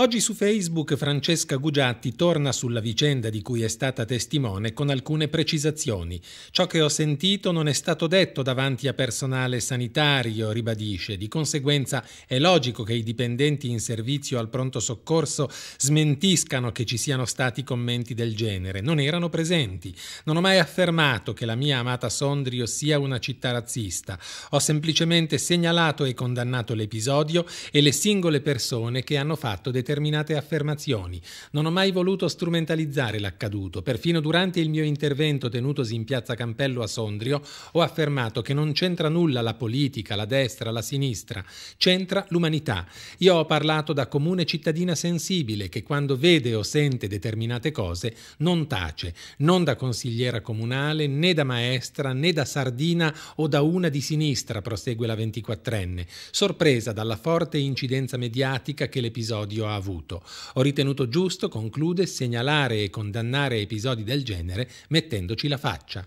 Oggi su Facebook Francesca Gugiatti torna sulla vicenda di cui è stata testimone con alcune precisazioni. Ciò che ho sentito non è stato detto davanti a personale sanitario, ribadisce. Di conseguenza è logico che i dipendenti in servizio al pronto soccorso smentiscano che ci siano stati commenti del genere. Non erano presenti. Non ho mai affermato che la mia amata Sondrio sia una città razzista. Ho semplicemente segnalato e condannato l'episodio e le singole persone che hanno fatto determinate determinate affermazioni. Non ho mai voluto strumentalizzare l'accaduto. Perfino durante il mio intervento tenutosi in piazza Campello a Sondrio ho affermato che non c'entra nulla la politica, la destra, la sinistra. C'entra l'umanità. Io ho parlato da comune cittadina sensibile che quando vede o sente determinate cose non tace, non da consigliera comunale, né da maestra, né da sardina o da una di sinistra, prosegue la 24enne, sorpresa dalla forte incidenza mediatica che l'episodio ha avuto avuto. Ho ritenuto giusto, conclude, segnalare e condannare episodi del genere mettendoci la faccia.